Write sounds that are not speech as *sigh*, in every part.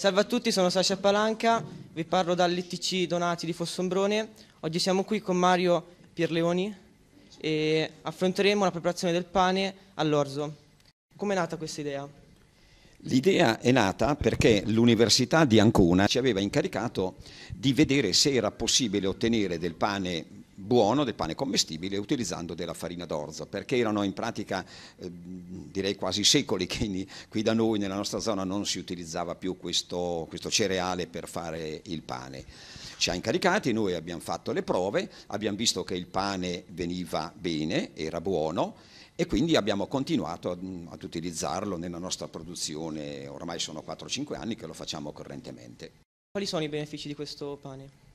Salve a tutti, sono Sasha Palanca, vi parlo dall'ITC Donati di Fossombrone. Oggi siamo qui con Mario Pierleoni e affronteremo la preparazione del pane all'orzo. Come è nata questa idea? L'idea è nata perché l'Università di Ancona ci aveva incaricato di vedere se era possibile ottenere del pane buono, del pane commestibile, utilizzando della farina d'orzo, perché erano in pratica eh, direi quasi secoli che in, qui da noi nella nostra zona non si utilizzava più questo, questo cereale per fare il pane. Ci ha incaricati, noi abbiamo fatto le prove, abbiamo visto che il pane veniva bene, era buono e quindi abbiamo continuato ad, ad, utilizzarlo nella nostra produzione, ormai sono 4-5 anni che lo facciamo correntemente. Quali sono i benefici di questo pane?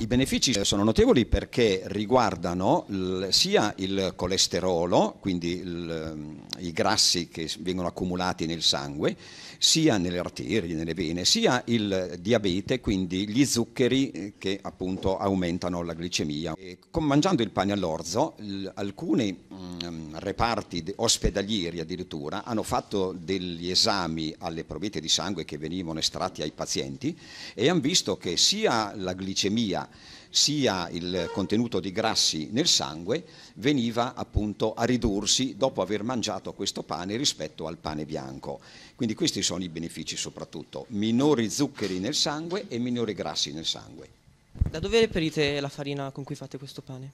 I benefici eh, sono notevoli perché riguardano sia il colesterolo, quindi il, ehm, i grassi che vengono accumulati nel sangue, sia nelle arterie, nelle vene, sia il diabete, quindi gli zuccheri eh, che appunto aumentano la glicemia. E, con, mangiando il pane all'orzo, alcuni Ehm, reparti ospedalieri addirittura hanno fatto degli esami alle provette di sangue che venivano estratti ai pazienti e hanno visto che sia la glicemia sia il contenuto di grassi nel sangue veniva appunto a ridursi dopo aver mangiato questo pane rispetto al pane bianco. Quindi questi sono i benefici soprattutto, minori zuccheri nel sangue e minori grassi nel sangue. Da dove reperite la farina con cui fate questo pane?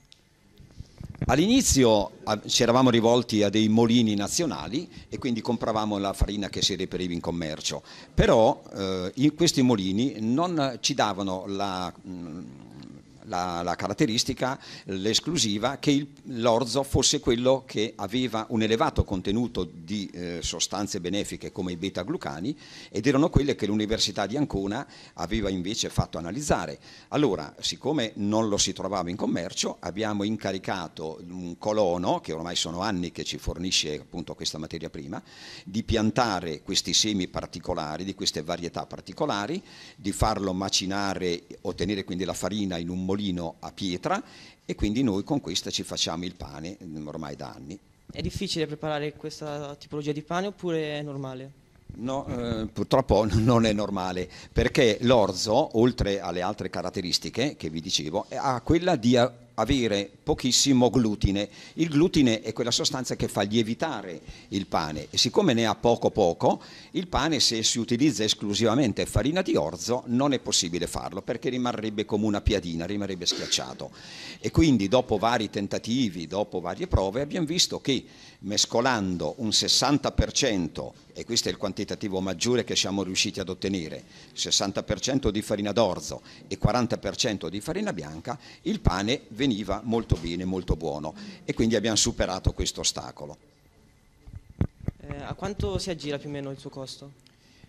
All'inizio ah, ci eravamo rivolti a dei molini nazionali e quindi compravamo la farina che si reperiva in commercio, però eh, in questi molini non ci davano la... Mh, mm, la, la caratteristica, l'esclusiva, che il, l'orzo fosse quello che aveva un elevato contenuto di eh, sostanze benefiche come i beta-glucani ed erano quelle che l'Università di Ancona aveva invece fatto analizzare. Allora, siccome non lo si trovava in commercio, abbiamo incaricato un colono, che ormai sono anni che ci fornisce appunto questa materia prima, di piantare questi semi particolari, di queste varietà particolari, di farlo macinare, ottenere quindi la farina in un molto mulino a pietra e quindi noi con questa ci facciamo il pane mm, ormai da anni. È difficile preparare questa tipologia di pane oppure è normale? No, eh, purtroppo *laughs* non è normale perché l'orzo, oltre alle altre caratteristiche che vi dicevo, ha quella di avere pochissimo glutine. Il glutine è quella sostanza che fa lievitare il pane e siccome ne ha poco poco, il pane se si utilizza esclusivamente farina di orzo non è possibile farlo perché rimarrebbe come una piadina, rimarrebbe schiacciato. E quindi dopo vari tentativi, dopo varie prove abbiamo visto che mescolando un 60% e questo è il quantitativo maggiore che siamo riusciti ad ottenere, 60% di farina d'orzo e 40% di farina bianca, il pane viene veniva molto bene, molto buono e quindi abbiamo superato questo ostacolo. Eh, a quanto si aggira più o meno il suo costo?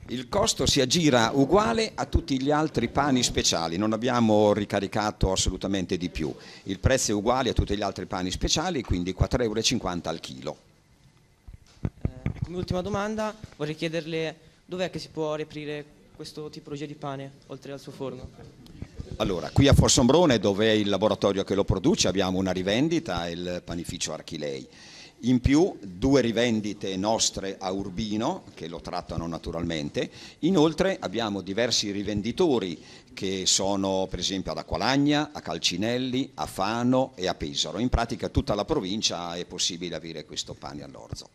Il costo si aggira uguale a tutti gli altri pani speciali, non abbiamo ricaricato assolutamente di più. Il prezzo è uguale a tutti gli altri pani speciali, quindi 4,50 euro al chilo. Eh, come ultima domanda vorrei chiederle dov'è che si può reprire questo tipologia di pane oltre al suo forno? Allora, qui a Forsombrone, dove è il laboratorio che lo produce, abbiamo una rivendita, il panificio Archilei. In più due rivendite nostre a Urbino che lo trattano naturalmente, inoltre abbiamo diversi rivenditori che sono per esempio ad Acqualagna, a Calcinelli, a Fano e a Pesaro. In pratica tutta la provincia è possibile avere questo pane all'orzo.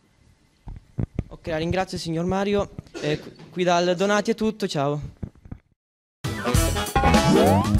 Ok, ringrazio signor Mario. Eh, qui dal Donati è tutto, ciao. Música